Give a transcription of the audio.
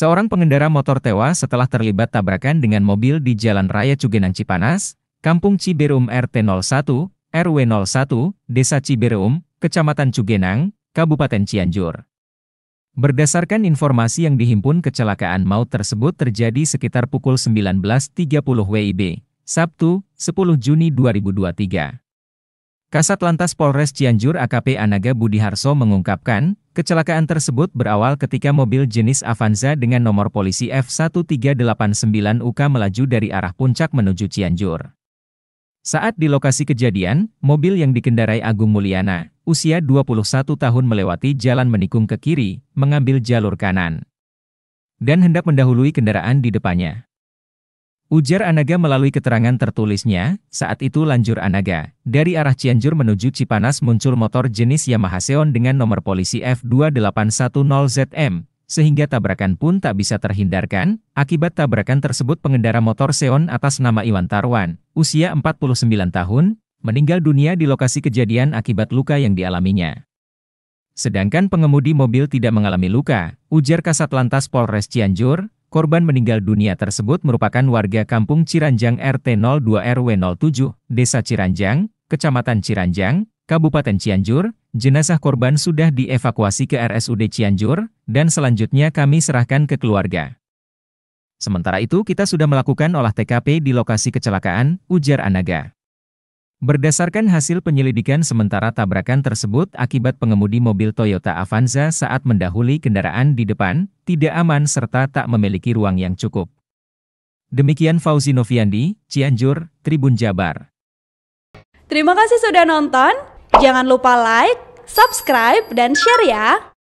Seorang pengendara motor tewas setelah terlibat tabrakan dengan mobil di Jalan Raya Cugenang Cipanas, Kampung Ciberum RT 01, RW 01, Desa Ciberum, Kecamatan Cugenang, Kabupaten Cianjur. Berdasarkan informasi yang dihimpun kecelakaan maut tersebut terjadi sekitar pukul 19.30 WIB, Sabtu, 10 Juni 2023. Kasat Lantas Polres Cianjur AKP Anaga Budi Harso mengungkapkan, Kecelakaan tersebut berawal ketika mobil jenis Avanza dengan nomor polisi F1389UK melaju dari arah puncak menuju Cianjur. Saat di lokasi kejadian, mobil yang dikendarai Agung Mulyana, usia 21 tahun melewati jalan menikung ke kiri, mengambil jalur kanan. Dan hendak mendahului kendaraan di depannya. Ujar Anaga melalui keterangan tertulisnya, saat itu lanjur Anaga, dari arah Cianjur menuju Cipanas muncul motor jenis Yamaha Xeon dengan nomor polisi F2810ZM, sehingga tabrakan pun tak bisa terhindarkan, akibat tabrakan tersebut pengendara motor Xeon atas nama Iwan Tarwan, usia 49 tahun, meninggal dunia di lokasi kejadian akibat luka yang dialaminya. Sedangkan pengemudi mobil tidak mengalami luka, ujar Kasat Lantas Polres Cianjur, Korban meninggal dunia tersebut merupakan warga kampung Ciranjang RT 02 RW 07, Desa Ciranjang, Kecamatan Ciranjang, Kabupaten Cianjur, jenazah korban sudah dievakuasi ke RSUD Cianjur, dan selanjutnya kami serahkan ke keluarga. Sementara itu kita sudah melakukan olah TKP di lokasi kecelakaan, ujar Anaga. Berdasarkan hasil penyelidikan sementara tabrakan tersebut akibat pengemudi mobil Toyota Avanza saat mendahului kendaraan di depan, tidak aman serta tak memiliki ruang yang cukup. Demikian Fauzi Noviandi, Cianjur, Tribun Jabar. Terima kasih sudah nonton, jangan lupa like, subscribe, dan share ya!